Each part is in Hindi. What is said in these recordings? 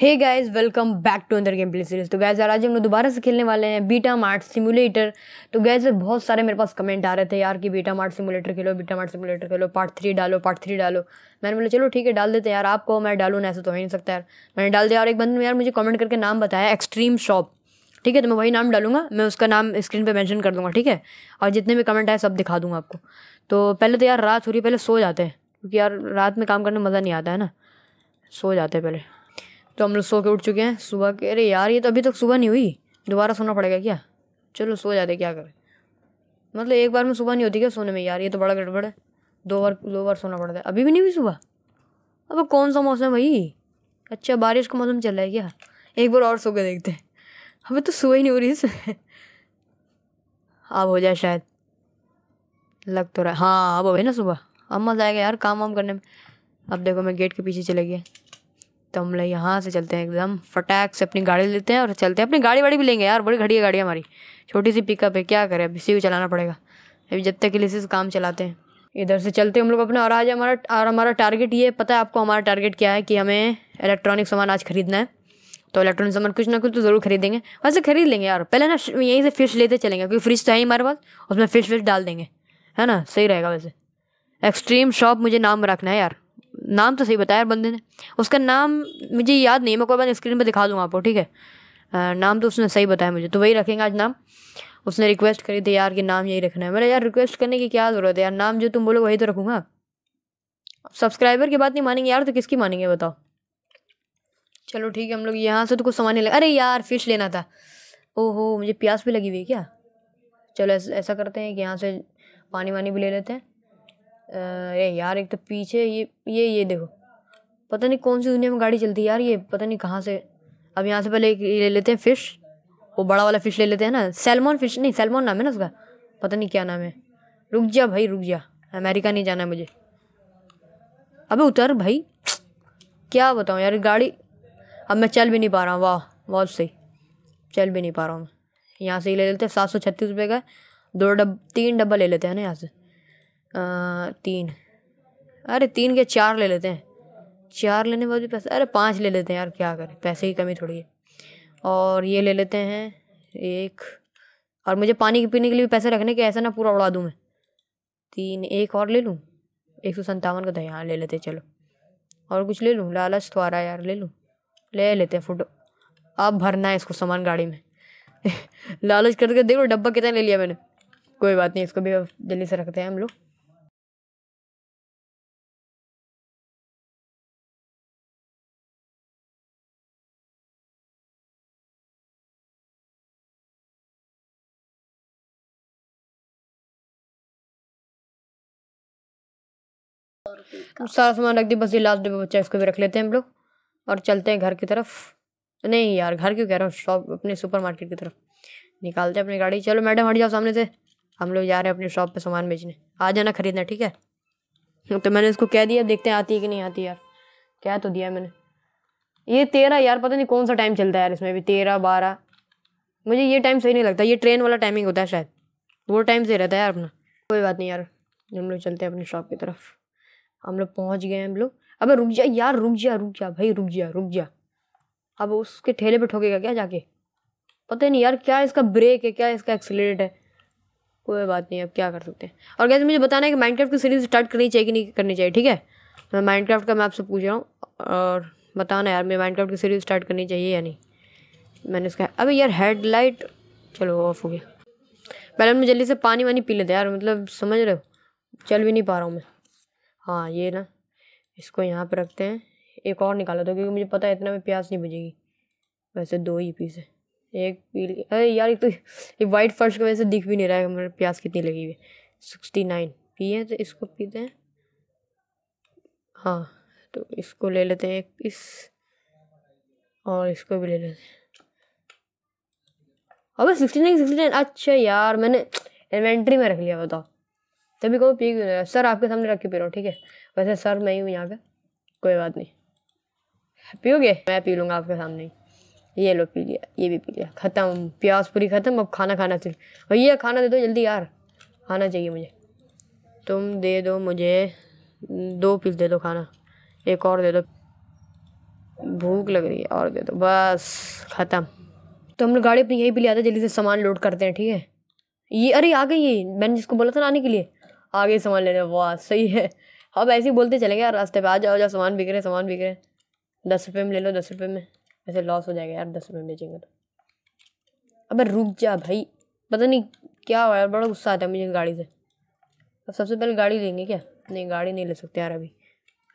hey guys welcome back to अंदर गेम प्ले सीरीज तो गैस यार आज हम लोग दोबारा से खेलने वाले हैं बीटा मार्ट सिमुलेटर तो गैस बहुत सारे मेरे पास कमेंट आ रहे थे यार कि बीटा मार्ट सिमुलेटर खेलो बीटा मार्ट सिमुलेटर खेलो पार्ट थ्री डालो पार्ट थ्री डालो मैंने बोला चलो ठीक है डाल देते हैं यार आपको मैं डालू ना ऐसा तो हो ही नहीं सकता यार मैंने डाल दिया और एक बंद में यार मुझे कमेंट करके नाम बताया एक्सट्रीम शॉप ठीक है तो मैं वही नाम डालूंगा मैं उसका नाम स्क्रीन पर मैंशन कर दूंगा ठीक है और जितने भी कमेंट आए सब दिखा दूंगा आपको तो पहले तो यार रात हो रही पहले सो जाते हैं क्योंकि यार रात में काम करने में मज़ा नहीं आता है ना सो जाते हैं पहले तो हम लोग सो के उठ चुके हैं सुबह के अरे यार ये तो अभी तक सुबह नहीं हुई दोबारा सोना पड़ेगा क्या चलो सो जाते क्या करें मतलब एक बार में सुबह नहीं होती क्या सोने में यार ये तो बड़ा गड़बड़ है दो बार दो बार सोना पड़ता है अभी भी नहीं हुई सुबह अब कौन सा मौसम है भाई अच्छा बारिश का मौसम चल रहा है क्या एक बार और सो के देखते हैं अभी तो सुबह ही नहीं हो रही है अब हो जाए शायद लग तो रहा है हाँ अब हो ना सुबह अब मज़ा आएगा यार काम वाम करने में अब देखो मैं गेट के पीछे चले गया तो हम लोग यहाँ से चलते हैं एकदम फटाक से अपनी गाड़ी लेते हैं और चलते हैं अपनी गाड़ी वाड़ी भी लेंगे यार बड़ी घड़ी है गाड़ी हमारी छोटी सी पिकअप है क्या करें अब इसी को चलाना पड़ेगा अभी जब तक के लिए इसी से काम चलाते हैं इधर से चलते हम लोग अपने और आज हमारा और हमारा टारगेट ये पता है आपको हमारा टारगेट क्या है कि हमें इलेक्ट्रॉनिक सामान आज खरीदना है तो इलेक्ट्रॉनिक सामान कुछ ना कुछ तो ज़रूर खरीदेंगे वैसे खरीद लेंगे यार पहले ना यहीं से फिश लेते चलेंगे क्योंकि फ्रिज तो है ही हमारे पास उसमें फ़िश विश डाल देंगे है ना सही रहेगा वैसे एक्सट्रीम शॉप मुझे नाम रखना है यार नाम तो सही बताया यार बंदे ने उसका नाम मुझे याद नहीं मैं कोई बात स्क्रीन पर दिखा दूँगा आपको ठीक है नाम तो उसने सही बताया मुझे तो वही रखेंगे आज नाम उसने रिक्वेस्ट करी थी यार कि नाम यही रखना है मेरे यार रिक्वेस्ट करने की क्या ज़रूरत है यार नाम जो तुम बोलो वही तो रखूँगा सब्सक्राइबर की बात नहीं मानेंगे यार तो किसकी मानेंगे बताओ चलो ठीक है हम लोग यहाँ से तो कुछ सामान लगा अरे यार फिश लेना था ओहो मुझे प्यास भी लगी हुई है क्या चलो ऐसा करते हैं कि यहाँ से पानी वानी भी ले लेते हैं अरे यार एक तो पीछे ये ये ये देखो पता नहीं कौन सी दुनिया में गाड़ी चलती है यार ये पता नहीं कहाँ से अब यहाँ से पहले एक ले लेते हैं फ़िश वो बड़ा वाला फ़िश ले लेते हैं ना सैलमोन फ़िश नहीं सैलमोन नाम है ना उसका पता नहीं क्या नाम है रुक जा भाई रुक जा अमेरिका नहीं जाना मुझे अबे उतर भाई क्या बताऊँ यार गाड़ी अब मैं चल भी नहीं पा रहा हूँ वाह बहुत सही चल भी नहीं पा रहा हूँ यहाँ से ही ले लेते हैं सात सौ छत्तीस रुपये का दो डब तीन डब्बा ले लेते हैं ना यहाँ से तीन अरे तीन के चार ले लेते हैं चार लेने वाले बाद भी पैसे अरे पाँच ले लेते हैं यार क्या करें पैसे की कमी थोड़ी है और ये ले लेते हैं एक और मुझे पानी के पीने के लिए पैसे रखने के ऐसा ना पूरा उड़ा दूँ मैं तीन एक और ले लूँ एक सौ सत्तावन का था यहाँ ले लेते चलो और कुछ ले लूँ लालच तो आ रहा है यार ले लूँ ले लेते हैं फोटो अब भरना है इसको सामान गाड़ी में लालच करके देखो डब्बा कितना ले लिया मैंने कोई बात नहीं इसको भी जल्दी से रखते हैं हम लोग सारा सामान रख दिया बस ये लास्ट डब्बे बच्चा इसको भी रख लेते हैं हम लोग और चलते हैं घर की तरफ नहीं यार घर क्यों कह रहा हूँ शॉप अपने सुपर मार्केट की तरफ निकालते हैं अपनी गाड़ी चलो मैडम हट जाओ सामने से हम लोग जा रहे हैं अपनी शॉप पे सामान बेचने आ जाना ख़रीदना ठीक है तो मैंने इसको कह दिया देखते हैं आती है कि नहीं आती यार क्या तो दिया मैंने ये तेरह यार पता नहीं कौन सा टाइम चलता है यार इसमें भी तेरह बारह मुझे ये टाइम सही नहीं लगता ये ट्रेन वाला टाइमिंग होता है शायद वो टाइम से रहता है यार अपना कोई बात नहीं यार हम लोग चलते हैं अपनी शॉप की तरफ हम लोग पहुँच गए हम लोग अब रुक जा यार रुक जा रुक जा भाई रुक जा रुक जा अब उसके ठेले पे ठोकेगा क्या जाके पता नहीं यार क्या इसका ब्रेक है क्या इसका एक्सीट है कोई बात नहीं अब क्या कर सकते हैं और कैसे मुझे बताना है कि माइंड की सीरीज स्टार्ट करनी चाहिए कि नहीं करनी चाहिए ठीक है मैं माइंड का मैं आपसे पूछ रहा हूँ और बताना यार मैं माइंड की सीरीज स्टार्ट करनी चाहिए या नहीं मैंने इसका अब यार हेडलाइट चलो ऑफ हो गया पहले मैं जल्दी से पानी वानी पी लेते यार मतलब समझ रहे हो चल भी नहीं पा रहा हूँ मैं हाँ ये ना इसको यहाँ पर रखते हैं एक और निकालो तो क्योंकि मुझे पता है इतना में प्यास नहीं बुझेगी वैसे दो ही पीस है एक अरे यार एक तो एक वाइट फर्श का वजह से दिख भी नहीं रहा है मेरे प्यास कितनी लगी हुई है सिक्सटी नाइन पिए तो इसको पीते हैं हाँ तो इसको ले लेते हैं एक पीस और इसको भी ले लेते हैं अबे सिक्सटी नाइन सिक्सटी नाइन अच्छा यार मैंने इन्वेंट्री में रख लिया बताओ तभी कहूँ पी क्यों सर आपके सामने रख के पी रहा हूँ ठीक है वैसे सर मैं ही हूँ यहाँ पे कोई बात नहीं पियोगे मैं पी लूँगा आपके सामने ये लो पी लिया ये भी पी लिया ख़त्म प्याज पूरी ख़त्म अब खाना खाना चाहिए भैया खाना दे दो जल्दी यार खाना चाहिए मुझे तुम दे दो मुझे दो पीस दे दो खाना एक और दे दो भूख लग रही है और दे दो बस ख़त्म तो हम लोग गाड़ी अपनी यहीं पे ले आते जल्दी से सामान लोड करते हैं ठीक है ये अरे आ गई ये मैंने जिसको बोला था ना आने के लिए आगे सामान लेने वाह सही है अब ऐसे ही बोलते चलेंगे यार रास्ते पे आ जाओ जाओ सामान बिक रहे सामान बिक रहे दस रुपये में ले लो दस रुपये में ऐसे लॉस हो जाएगा यार दस रुपये में बेचेंगे तो अब रुक जा भाई पता नहीं क्या हुआ यार बड़ा गुस्सा आता है मुझे गाड़ी से अब सबसे पहले गाड़ी लेंगे क्या नहीं गाड़ी नहीं ले सकते यार अभी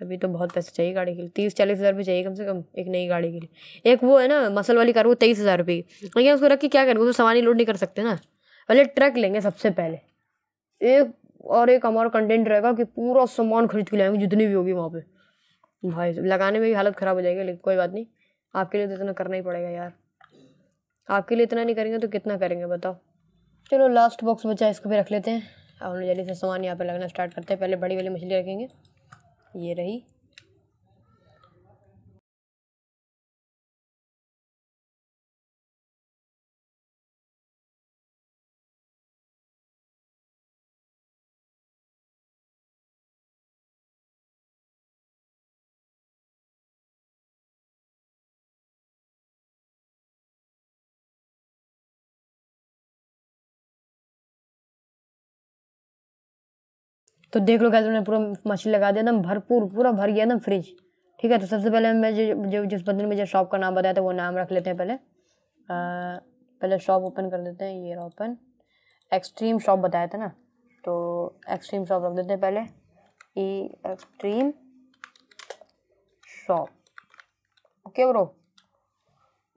अभी तो बहुत पैसे चाहिए गाड़ी के लिए तीस चालीस हज़ार रुपये चाहिए कम से कम एक नई गाड़ी के लिए एक वो है ना मसल वाली कार वो तेईस हज़ार रुपये की लेकिन उसको रख के क्या करेंगे उसको तो सामान ही लोड नहीं कर सकते ना पहले ट्रक लेंगे सबसे पहले एक और एक हमारा कंटेंट रहेगा कि पूरा सामान खरीद के लाएंगे जितनी भी होगी वहाँ पे भाई लगाने में भी हालत ख़राब हो जाएगी लेकिन कोई बात नहीं आपके लिए तो इतना करना ही पड़ेगा यार आपके लिए इतना नहीं करेंगे तो कितना करेंगे बताओ चलो लास्ट बॉक्स बचा इसको भी रख लेते हैं अब हम जल्दी से सामान यहाँ पर लगना स्टार्ट करते हैं पहले बड़ी वाली मछली रखेंगे ये रही तो देख लो गैस मैंने पूरा मछली लगा दिया एकदम भरपूर पूरा भर गया एकदम फ्रिज ठीक है तो सबसे पहले मैं जो जो जिस बंदे ने मुझे शॉप का नाम बताया था वो नाम रख लेते हैं पहले आ, पहले शॉप ओपन कर लेते हैं ये ओपन एक्सट्रीम शॉप बताया था ना तो एक्सट्रीम शॉप रख देते हैं पहले ई एक्सट्रीम शॉप ओके ब्रो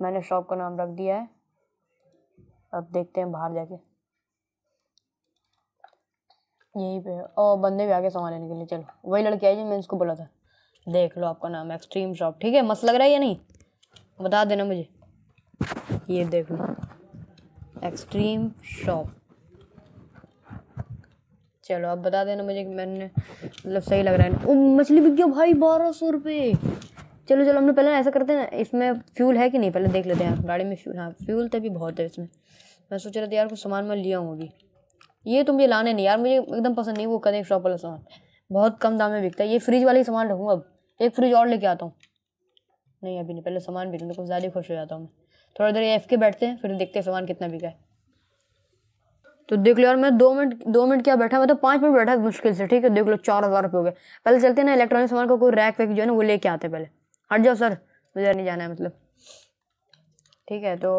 मैंने शॉप का नाम रख दिया है अब देखते हैं बाहर जाके यहीं पे और बंदे भी आगे सामान लेने के लिए चलो वही लड़की आई जो मैंने इसको बोला था देख लो आपका नाम एक्सट्रीम शॉप ठीक है मस्त लग रहा है या नहीं बता देना मुझे ये देख लो एक्सट्रीम शॉप चलो आप बता देना मुझे कि मैंने मतलब सही लग रहा है ओ मछली बिक गया भाई बारह सौ रुपये चलो चलो हम लोग पहले ऐसा करते हैं ना इसमें फ्यूल है कि नहीं पहले देख लेते हैं गाड़ी में फ्यूल हाँ फ्यूल तो भी बहुत है इसमें मैं सोच रहा था यार कुछ सामान मैं लिया हूँ अभी ये तो मुझे लाने नहीं यार मुझे एकदम पसंद नहीं वो कनेक्ट शॉप वाला सामान बहुत कम दाम में बिकता है ये फ्रिज वाला ही सामान रखूँगा अब एक फ्रिज और लेके आता हूँ नहीं अभी नहीं पहले सामान बिक तो ज़्यादा ज़्यादा खुश हो जाता हूँ मैं थोड़ा देर एफ के बैठते हैं फिर देखते हैं सामान कितना बिका है तो देख लो यार मैं दो मिनट दो मिनट क्या बैठा मैं तो पाँच मिनट बैठा मुश्किल से ठीक है देख लो चार हज़ार रुपये हो गए पहले चलते हैं ना इलेक्ट्रॉनिक सामान का कोई रैक वैक जो है ना वो लेके आते हैं पहले हट जाओ सर मुझे नहीं जाना है मतलब ठीक है तो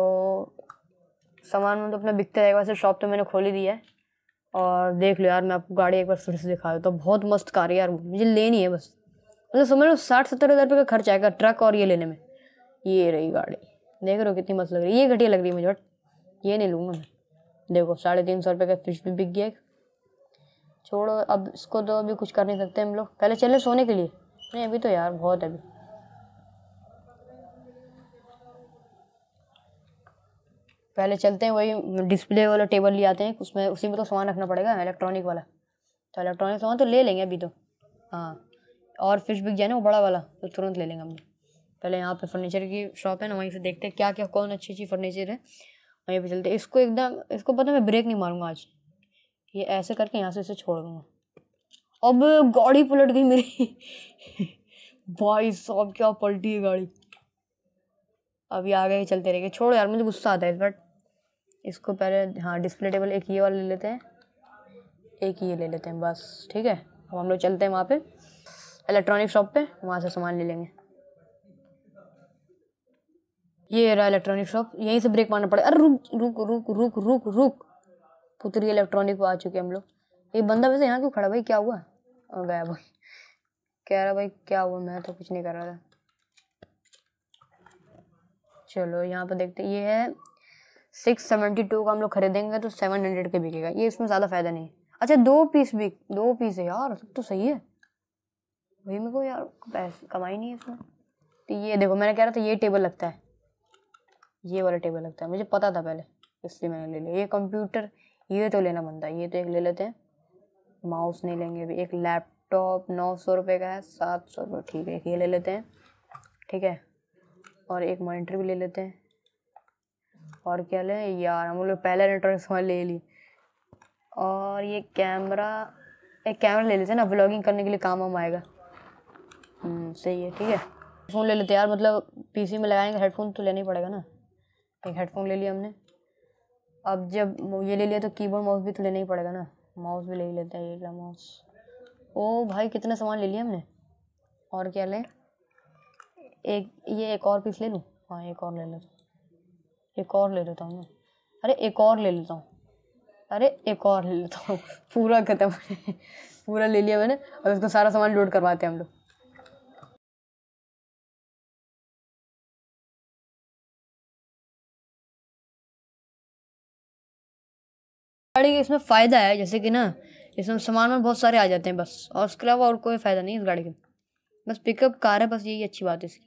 सामान मतलब अपना बिकता है वैसे शॉप तो मैंने खोली दी है और देख लो यार मैं आपको गाड़ी एक बार फिर से दिखा देता तो बहुत मस्त कार है यार मुझे लेनी है बस मतलब समझ लो साठ सत्तर हज़ार रुपये का खर्च आएगा ट्रक और ये लेने में ये रही गाड़ी देख रहे हो कितनी मस्त लग रही है ये घटिया लग रही है मुझे बट ये नहीं लूँगा मैं देखो साढ़े तीन सौ रुपये का फ्रिज भी बिक गया एक छोड़ो अब इसको तो अभी कुछ कर नहीं सकते हम लोग पहले चले सोने के लिए नहीं अभी तो यार बहुत अभी पहले चलते हैं वही डिस्प्ले वाला टेबल ले आते हैं उसमें उसी में तो सामान रखना पड़ेगा इलेक्ट्रॉनिक वाला तो इलेक्ट्रॉनिक सामान तो ले लेंगे अभी तो हाँ और फिश बिक जाए ना वो बड़ा वाला तो तुरंत ले लेंगे हम पहले यहाँ पे फर्नीचर की शॉप है ना वहीं से देखते हैं क्या क्या कौन अच्छी अच्छी फर्नीचर है वहीं पर चलते इसको एकदम इसको पता मैं ब्रेक नहीं मारूंगा आज ये ऐसे करके यहाँ से इसे छोड़ दूँगा अब गाड़ी पलट गई मेरी भाई साहब क्या पलटी है गाड़ी अभी आगे ही चलते रहेंगे छोड़ो यार मुझे गुस्सा आता है बट इसको पहले हाँ डिस्प्ले टेबल एक ये वाला ले लेते हैं एक ये ले लेते हैं बस ठीक है अब हम लोग चलते हैं वहाँ पे इलेक्ट्रॉनिक शॉप पे वहाँ से सामान ले लेंगे ये रहा इलेक्ट्रॉनिक शॉप यहीं से ब्रेक मारना पड़ेगा अरे रुक रुक रुक रुक रुक रुक पुत्री इलेक्ट्रॉनिक पर आ चुके हम लोग ये बंदा वैसे यहाँ क्यों खड़ा भाई क्या हुआ और गया भाई कह रहा भाई क्या हुआ मैं तो कुछ नहीं कर रहा था चलो यहाँ पर देखते ये है सिक्स सेवेंटी टू का हम लोग खरीदेंगे तो सेवन हंड्रेड के बिकेगा ये इसमें ज़्यादा फ़ायदा नहीं अच्छा दो पीस भी दो पीस है यार तो सही है वही मेरे को यार पैसे कमाई नहीं है इसमें तो ये देखो मैंने कह रहा था ये टेबल लगता है ये वाला टेबल लगता है मुझे पता था पहले इसलिए मैंने ले लिया ये कंप्यूटर ये तो लेना बनता है ये तो एक ले लेते हैं माउस नहीं लेंगे अभी एक लैपटॉप नौ सौ रुपये का है सात सौ रुपये ठीक है एक ये ले लेते हैं ठीक है और एक मॉनिटर भी ले लेते हैं और क्या ले यार हम लोग पहले इलेक्ट्रॉनिक्स वहाँ ले ली और ये कैमरा एक कैमरा ले लेते हैं ना व्लॉगिंग करने के लिए काम हम आएगा हम्म, सही है ठीक है हेडफोन ले लेते यार मतलब पीसी में लगाएंगे हेडफोन तो लेना ही पड़ेगा ना एक हेडफोन ले लिया हमने अब जब ये ले लिया तो कीबोर्ड माउस भी तो लेना ही पड़ेगा ना माउस भी ले ही लेते हैं ये माउस ओ भाई कितना सामान ले लिया हमने और क्या लें एक ये एक और पीस ले लूँ हाँ एक और ले लेते एक और ले लेता हूँ अरे एक और ले लेता हूँ अरे एक और ले लेता हूँ पूरा खत्म पूरा ले लिया मैंने अब इसको सारा सामान लोड करवाते हैं हम लोग गाड़ी का इसमें फ़ायदा है जैसे कि ना इसमें सामान में बहुत सारे आ जाते हैं बस और उसके अलावा और कोई फ़ायदा नहीं इस गाड़ी के बस पिकअप कार है बस यही अच्छी बात है इसकी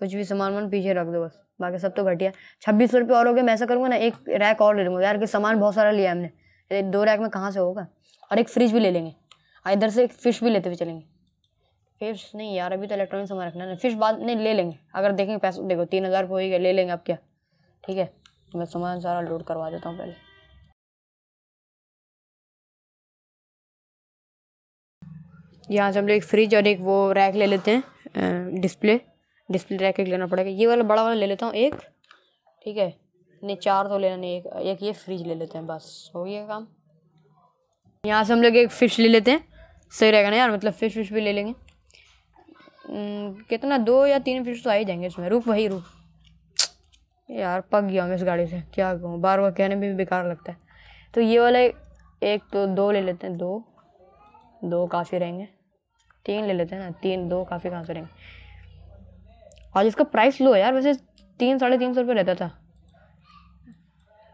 कुछ भी सामान वन पीछे रख दो बस बाकी सब तो घटिया छब्बीस सौ रुपये और हो गए मैं ऐसा करूँगा ना एक रैक और ले लूँगा यार कि सामान बहुत सारा लिया हमने दो रैक में कहाँ से होगा और एक फ्रिज भी ले लेंगे और इधर से एक फ़िश भी लेते हुए चलेंगे फिश नहीं यार अभी तो इलेक्ट्रॉनिक सामान रखना है फिश बाद नहीं ले लेंगे अगर देखेंगे पैसा देखो तीन हज़ार रुपये हो गया ले लेंगे आप क्या ठीक है तो मैं सामान सारा लोड करवा देता हूँ पहले यहाँ से हम लोग एक फ्रिज और एक वो रैक ले लेते हैं डिस्प्ले डिस्प्ले रैकेट लेना पड़ेगा ये वाला बड़ा वाला ले लेता हूँ एक ठीक है नहीं चार तो लेना नहीं एक एक ये फ्रिज ले लेते हैं बस हो गया काम यहाँ से हम लोग एक फ़िश ले लेते हैं सही रहेगा ना यार मतलब फ़िश विश भी ले लेंगे हम्म, कितना दो या तीन फिश तो आ ही जाएंगे इसमें रूप वही रूप यार पक गया मैं इस गाड़ी से क्या कहूँ बार बार कहने में भी बेकार लगता है तो ये वाला एक तो दो ले लेते हैं दो दो काफ़ी रहेंगे तीन ले लेते हैं ना तीन दो काफ़ी कहाँ से रहेंगे और इसका प्राइस लो है यार वैसे तीन साढ़े तीन सौ रुपये रहता था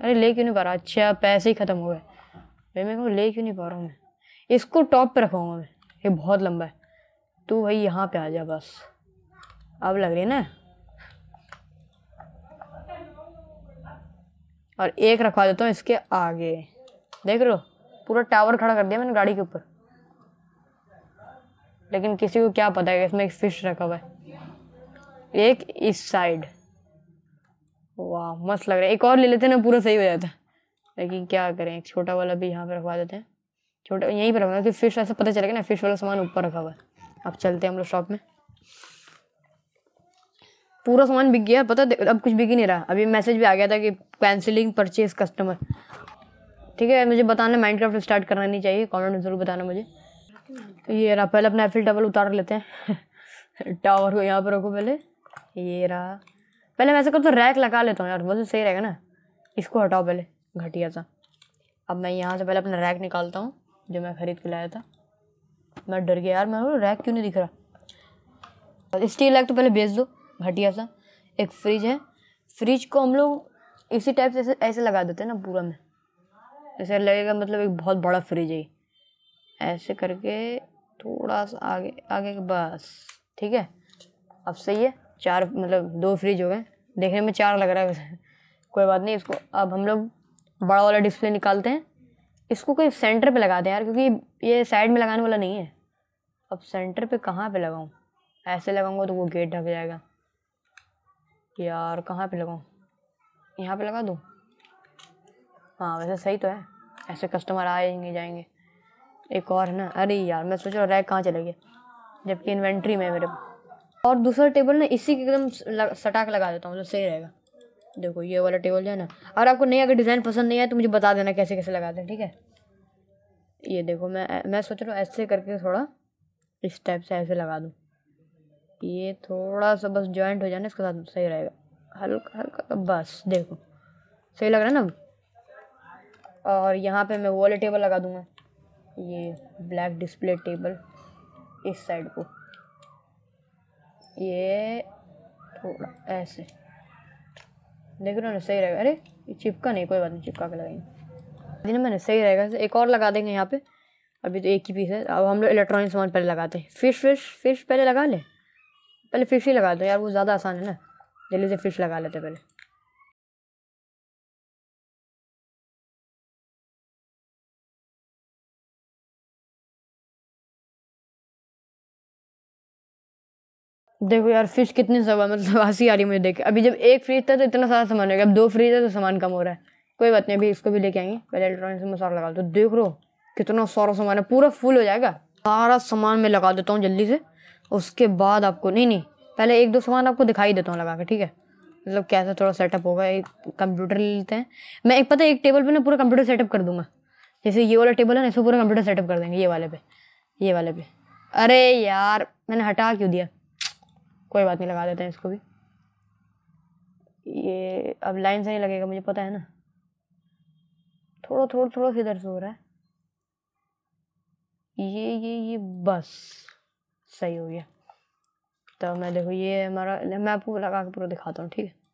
अरे ले क्यों नहीं पा रहा अच्छा पैसे ही ख़त्म हो गए भाई मैं कहूँ ले क्यों नहीं पा रहा हूँ मैं इसको टॉप पर रखाऊँगा मैं ये बहुत लंबा है तो भाई यहाँ पे आ जा बस अब लग रही है ना और एक रखवा देता हूँ इसके आगे देख रहे हो पूरा टावर खड़ा कर दिया मैंने गाड़ी के ऊपर लेकिन किसी को क्या पता है इसमें एक फ़िश रखा हुआ है एक इस साइड वाह मस्त लग रहा है एक और ले लेते हैं ना पूरा सही हो जाता लेकिन क्या करें एक छोटा वाला भी यहाँ पर रखवा देते हैं छोटा यहीं पर रखना कि फिश ऐसा पता चलेगा ना फिश वाला सामान ऊपर रखा हुआ है अब चलते हैं हम लोग शॉप में पूरा सामान बिक गया पता अब कुछ बिक ही नहीं रहा अभी मैसेज भी आ गया था कि कैंसिलिंग परचेज कस्टमर ठीक है मुझे बताना क्राफ्ट स्टार्ट करना नहीं चाहिए कमेंट में ज़रूर बताना मुझे ये रहा पहले अपना एफिल टावर उतार लेते हैं टावर को यहाँ पर रखो पहले ये रहा पहले मैं ऐसा करूँ तो रैक लगा लेता हूँ यार वैसे तो सही रहेगा ना इसको हटाओ पहले घटिया सा अब मैं यहाँ से पहले अपना रैक निकालता हूँ जो मैं ख़रीद के लाया था मैं डर गया यार मैं रैक क्यों नहीं दिख रहा स्टील रैक तो पहले बेच दो घटिया सा एक फ्रिज है फ्रिज को हम लोग इसी टाइप से ऐसे ऐसे लगा देते हैं ना पूरा में ऐसे लगेगा मतलब एक बहुत बड़ा फ्रिज है ऐसे करके थोड़ा सा आगे आगे बस ठीक है अब सही है चार मतलब दो फ्रिज हो गए देखने में चार लग रहा है वैसे कोई बात नहीं इसको अब हम लोग बड़ा वाला डिस्प्ले निकालते हैं इसको कोई सेंटर पे लगा दें यार क्योंकि ये साइड में लगाने वाला नहीं है अब सेंटर पे कहाँ पे लगाऊँ ऐसे लगाऊँगा तो वो गेट ढक जाएगा यार कहाँ पे लगाऊँ यहाँ पे लगा दूँ हाँ वैसे सही तो है ऐसे कस्टमर आएंगे जाएंगे एक और है ना अरे यार मैं सोच रहा हूँ रैक कहाँ चले गए जबकि इन्वेंट्री में मेरे और दूसरा टेबल ना इसी के एकदम सटाक लगा देता हूँ तो सही रहेगा देखो ये वाला टेबल जो है ना और आपको नहीं अगर डिज़ाइन पसंद नहीं आया तो मुझे बता देना कैसे कैसे लगा दें ठीक है ये देखो मैं मैं सोच रहा हूँ ऐसे करके थोड़ा इस टाइप से ऐसे लगा दूँ ये थोड़ा सा बस जॉइंट हो जाना इसके साथ सही रहेगा हल्का हल्का बस देखो सही लग रहा है ना और यहाँ पे मैं वाले टेबल लगा दूँगा ये ब्लैक डिस्प्ले टेबल इस साइड को ये थोड़ा ऐसे देख रहे हो सही रहेगा अरे ये चिपका नहीं कोई बात नहीं चिपका के लगाएंगे दिन मैंने सही रहेगा एक और लगा देंगे यहाँ पे अभी तो एक ही पीस है अब हम लोग इलेक्ट्रॉनिक सामान पहले लगाते हैं फिश फिश फिश पहले लगा ले पहले फिश ही लगा दो यार वो ज़्यादा आसान है ना जल्दी से फिश लगा लेते पहले देखो यार फिश कितने सब मतलब हंसी आ रही मुझे देख अभी जब एक फ्रिज था तो इतना सारा सामान हो गया अब दो फ्रिज है तो सामान कम हो रहा है कोई बात नहीं अभी इसको भी लेके आएंगे पहले इलेक्ट्रॉनिक्स में सारा लगा दो देख रो कितना सारा सामान है पूरा फुल हो जाएगा सारा सामान मैं लगा देता हूँ जल्दी से उसके बाद आपको नहीं नहीं पहले एक दो सामान आपको दिखाई देता हूँ लगा के ठीक है मतलब कैसा थोड़ा सेटअप होगा एक कंप्यूटर ले लेते हैं मैं एक पता है एक टेबल पे ना पूरा कंप्यूटर सेटअप कर दूंगा जैसे ये वाला टेबल है ना इसको पूरा कंप्यूटर सेटअप कर देंगे ये वाले पे ये वाले पे अरे यार मैंने हटा क्यों दिया कोई बात नहीं लगा देते हैं इसको भी ये अब लाइन सही लगेगा मुझे पता है ना थोड़ा थोड़ा थोड़ा किधर से हो रहा है ये ये ये बस सही हो गया तो मैं देखो ये हमारा मैं आपको लगा के पूरा दिखाता हूँ ठीक है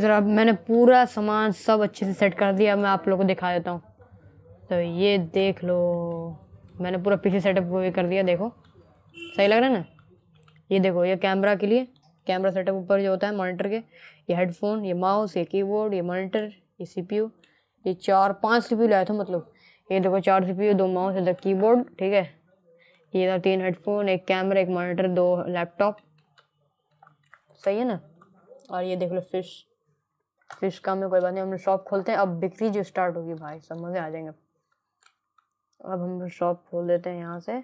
जरा मैंने पूरा सामान सब अच्छे से सेट कर दिया मैं आप लोगों को दिखा देता हूँ तो ये देख लो मैंने पूरा पीछे सेटअप कर दिया देखो सही लग रहा है ना ये देखो ये कैमरा के लिए कैमरा सेटअप ऊपर जो होता है मॉनिटर के ये हेडफोन ये माउस ये कीबोर्ड ये मॉनिटर ये सीपीयू ये चार पांच सीपीयू लाया था मतलब ये देखो चार सीपीयू दो माउस इधर कीबोर्ड ठीक है ये इधर तीन हेडफोन एक कैमरा एक मॉनिटर दो लैपटॉप सही है ना और ये देख लो फिश फिश का में कोई बात नहीं हम शॉप खोलते हैं अब बिक्री जो स्टार्ट होगी भाई सब मज़े आ जाएंगे अब हम शॉप खोल देते हैं यहाँ से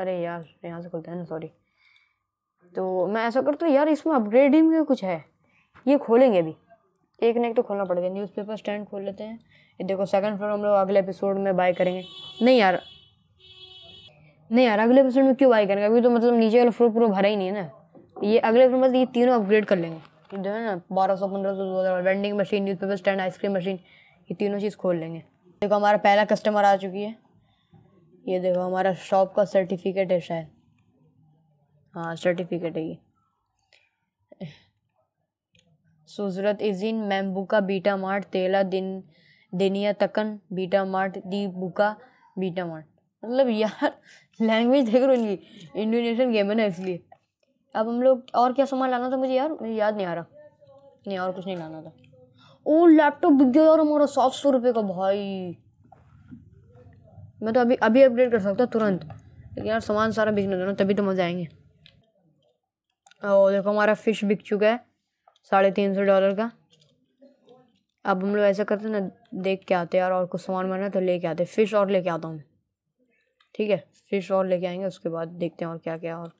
अरे यार यहाँ से खोलते हैं ना सॉरी तो मैं ऐसा करता हूँ यार इसमें अपग्रेडिंग में कुछ है ये खोलेंगे भी एक ना एक तो खोलना पड़ेगा न्यूज़पेपर स्टैंड खोल लेते हैं ये देखो सेकंड फ्लोर हम लोग अगले एपिसोड में बाय करेंगे नहीं यार नहीं यार अगले एपिसोड में क्यों बाय करेंगे अभी तो मतलब नीचे वाला फ्लोर पूरा भरा ही नहीं है ना ये अगले फ्लोर मतलब ये तीनों अपग्रेड कर लेंगे जो है ना बारह सौ पंद्रह सौ दो हज़ार vending machine newspaper stand ice cream machine ये तीनों चीज़ खोल लेंगे देखो हमारा पहला कस्टमर आ चुकी है ये देखो हमारा शॉप का सर्टिफिकेट है शायद हाँ सर्टिफिकेट है ये सूजरत इजिन मैमबुका बीटा मार्ट तेला दिन दिनिया तकन बीटा मार्ट दी बुका बीटा मार्ट मतलब यार लैंग्वेज देख रही इंडोनेशियन गेम है ना इसलिए अब हम लोग और क्या सामान लाना था मुझे यार मुझे याद नहीं आ रहा नहीं और कुछ नहीं लाना था ओ लैपटॉप बिक गया यार हमारा सात सौ रुपये का भाई मैं तो अभी अभी अपडेट कर सकता तुरंत लेकिन यार सामान सारा बिकने देना तभी तो मजा आएंगे और देखो हमारा फ़िश बिक चुका है साढ़े तीन सौ डॉलर का अब हम लोग ऐसा करते ना देख के आते यार और कुछ सामान बना तो लेके आते फ़िश और लेके आता हूँ ठीक है फ़िश और लेके आएंगे उसके बाद देखते हैं और क्या क्या और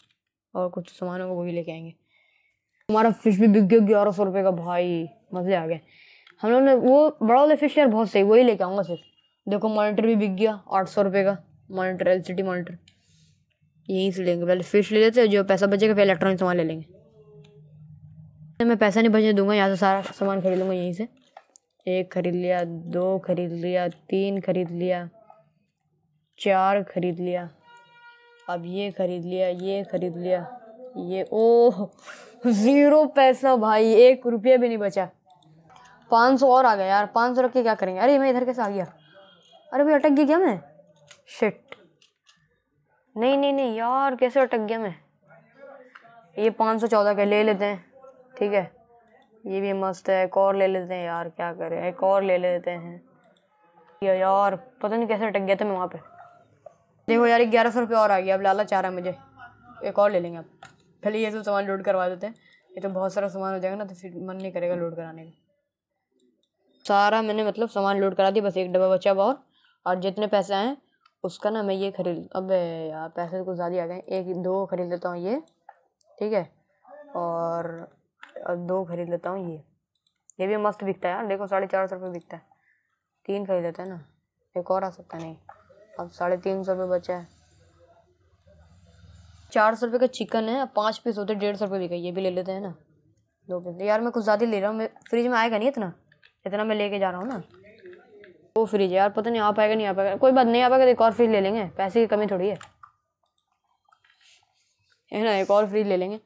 और कुछ सामान होगा वो भी लेके आएंगे हमारा फिश भी बिक गया ग्यारह सौ रुपये का भाई मज़े आ गए हम लोग ने वो बड़ा वाला फिश यार बहुत सही वही लेके आऊँगा सिर्फ देखो मॉनिटर भी बिक गया आठ सौ रुपये का monitor L C D monitor यहीं से लेंगे पहले फिश ले लेते हैं जो पैसा बचेगा फिर इलेक्ट्रॉनिक सामान ले लेंगे मैं पैसा नहीं बचने दूंगा यहाँ से सारा सामान खरीद लूँगा यहीं से एक खरीद लिया दो खरीद लिया तीन खरीद लिया चार खरीद लिया अब ये ख़रीद लिया ये ख़रीद लिया ये ओ ज़ीरो पैसा भाई एक रुपया भी नहीं बचा पाँच सौ और आ गया यार पाँच सौ रख के क्या करेंगे अरे मैं इधर कैसे आ गया अरे भाई अटक गया क्या मैं शिट नहीं नहीं नहीं यार कैसे अटक गया मैं ये पाँच सौ चौदह का ले लेते हैं ठीक है ये भी मस्त है एक और ले लेते हैं यार क्या करें एक और ले लेते हैं यार पता नहीं कैसे अटक गया था मैं वहाँ पर देखो यार ग्यारह सौ रुपये और आ गया अब लाला चाह रहा है मुझे एक और ले लेंगे आप पहले ये सब सामान लोड करवा देते हैं ये तो बहुत सारा सामान हो जाएगा ना तो फिर मन नहीं करेगा लोड कराने का सारा मैंने मतलब सामान लोड करा दिया बस एक डब्बा बचा और और जितने पैसे आए उसका ना मैं ये खरीद अब यार पैसे कुछ ज़्यादा आ गए एक दो खरीद लेता हूँ ये ठीक है और दो खरीद लेता हूँ ये ये भी मस्त बिकता है यार देखो साढ़े चार सौ रुपये बिकता है तीन खरीद लेते हैं ना एक और आ सकता है नहीं अब साढ़े तीन सौ रुपये बचा है चार सौ रुपये का चिकन है पाँच पीस होते डेढ़ सौ रुपये बिका ये भी ले लेते हैं ना दो पीस यार मैं कुछ ज़्यादा ले रहा हूँ मैं फ्रिज में आएगा नहीं इतना इतना मैं लेके जा रहा हूँ ना वो फ्रिज है यार पता नहीं आ पाएगा नहीं आ पाएगा कोई बात नहीं आ पाएगा तो एक और फ्रिज ले लेंगे पैसे की कमी थोड़ी है है ना एक और फ्रिज ले लेंगे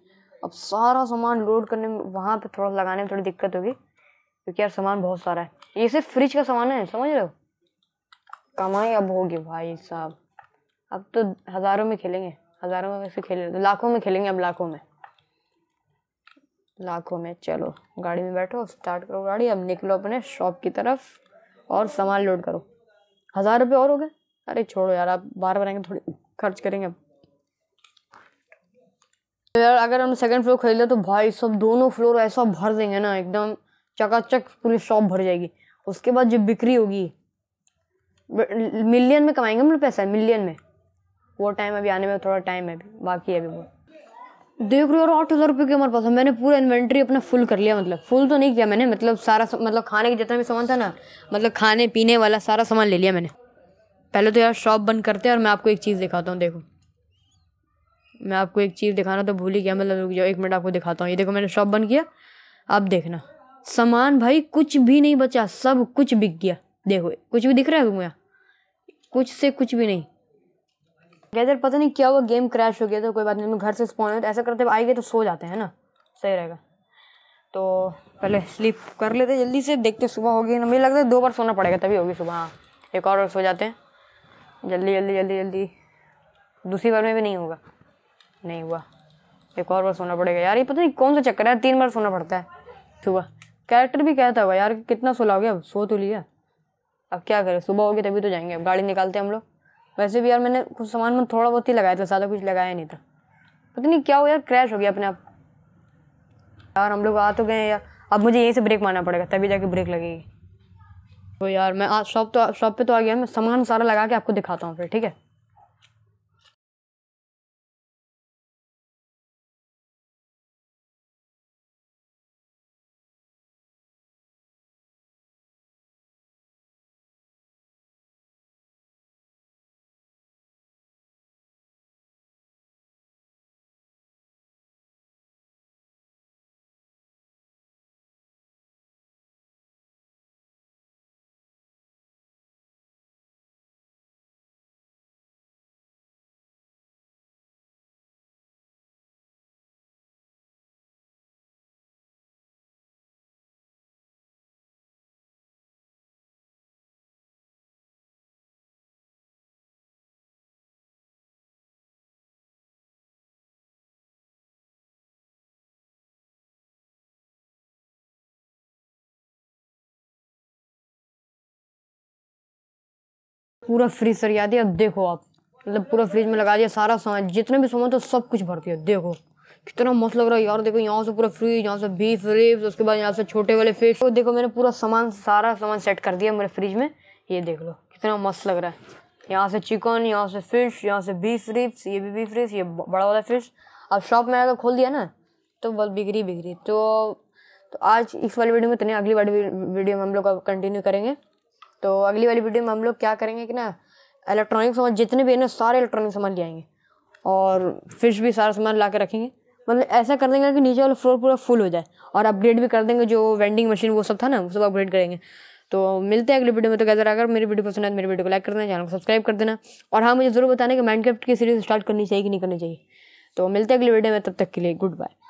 अब सारा सामान लोड करने में वहाँ पर थोड़ा लगाने में थोड़ी दिक्कत होगी क्योंकि यार सामान बहुत सारा है ये सिर्फ फ्रिज का सामान है समझ रहे हो कमाई अब होगी भाई साहब अब तो हज़ारों में खेलेंगे हज़ारों में वैसे खेले तो लाखों में खेलेंगे अब लाखों में लाखों में चलो गाड़ी में बैठो स्टार्ट करो गाड़ी अब निकलो अपने शॉप की तरफ और सामान लोड करो हज़ार रुपये और हो गए अरे छोड़ो यार आप बार बार आएंगे थोड़ी खर्च करेंगे अब तो यार अगर हम सेकंड फ्लोर खरीद तो भाई सब दोनों फ्लोर ऐसा भर देंगे ना एकदम चकाचक पूरी शॉप भर जाएगी उसके बाद जो बिक्री होगी मिलियन में कमाएंगे हम लोग पैसा मिलियन में वो टाइम अभी आने में थोड़ा टाइम है अभी बाकी है अभी वो देख रहे हो और आठ हज़ार रुपये के हमारे पास मैंने पूरा इन्वेंट्री अपना फुल कर लिया मतलब फुल तो नहीं किया मैंने मतलब सारा मतलब खाने का जितना भी सामान था ना मतलब खाने पीने वाला सारा सामान ले लिया मैंने पहले तो यार शॉप बंद करते हैं और मैं आपको एक चीज़ दिखाता हूँ देखो मैं आपको एक चीज़ दिखाना तो भूल ही गया मतलब जो एक मिनट आपको दिखाता हूँ ये देखो मैंने शॉप बंद किया अब देखना सामान भाई कुछ भी नहीं बचा सब कुछ बिक गया देखो कुछ भी दिख रहा है तुम्हें कुछ से कुछ भी नहीं गैदर पता नहीं क्या हुआ गेम क्रैश हो गया था कोई बात नहीं हम घर से स्पॉन तो ऐसा करते आएंगे तो सो जाते हैं ना सही रहेगा तो पहले स्लीप कर लेते जल्दी से देखते सुबह होगी ना मुझे लगता है दो बार सोना पड़ेगा तभी होगी सुबह हाँ एक और सो जाते हैं जल्दी जल्दी जल्दी जल्दी दूसरी बार में भी नहीं होगा नहीं हुआ एक और बार सोना पड़ेगा यार ये पता नहीं कौन सा चक्कर है तीन बार सोना पड़ता है सुबह कैरेक्टर भी कहता हुआ यार कितना सोला हो गया सो तो लिया अब क्या करें सुबह होगी तभी तो जाएंगे अब गाड़ी निकालते हैं हम लोग वैसे भी यार मैंने कुछ सामान में थोड़ा बहुत ही लगाया था ज़्यादा कुछ लगाया नहीं था पता नहीं क्या हो यार क्रैश हो गया अपने आप यार हम लोग आ तो गए यार अब मुझे यहीं से ब्रेक मारना पड़ेगा तभी जाके ब्रेक लगेगी तो यार मैं शॉप तो शॉप पे तो आ गया मैं सामान सारा लगा के आपको दिखाता हूँ फिर ठीक है पूरा फ्रिज सरिया दिया देखो आप मतलब पूरा फ्रिज में लगा दिया सारा सामान जितने भी सामान था तो सब कुछ भर दिया देखो कितना मस्त लग रहा है यार देखो यहाँ से पूरा फ्रिज यहाँ से बीफ रिप्स उसके बाद यहाँ से छोटे वाले फ्रिज तो देखो मैंने पूरा सामान सारा सामान सेट कर दिया मेरे फ्रिज में ये देख लो कितना मस्त लग रहा है यहाँ से चिकन यहाँ से फिश यहाँ से बीफ रिप्स ये भी बीफ रिप्स ये बड़ा वाला फिश अब शॉप में अगर खोल दिया ना तो बस बिगड़ी बिगड़ी तो तो आज इस वाली वीडियो में इतने अगली वाली वीडियो में हम लोग कंटिन्यू करेंगे तो अगली वाली वीडियो में हम लोग क्या करेंगे कि ना इलेक्ट्रॉनिक सामान जितने भी है ना सारे इलेक्ट्रॉनिक सामान ले आएंगे और फिश भी सारा सामान ला रखेंगे मतलब ऐसा कर देंगे कि नीचे वाला फ्लोर पूरा फुल हो जाए और अपग्रेड भी कर देंगे जो वेंडिंग मशीन वो सब था ना वो सब अपग्रेड करेंगे तो मिलते हैं अगली वीडियो में तो कैसे अगर मेरी वीडियो पसंद है तो मेरी वीडियो को लाइक कर देना चैनल को सब्सक्राइब कर देना और हाँ मुझे ज़रूर बताना कि माइंड की सीरीज़ स्टार्ट करनी चाहिए कि नहीं करनी चाहिए तो मिलते हैं अगली वीडियो में तब तक के लिए गुड बाय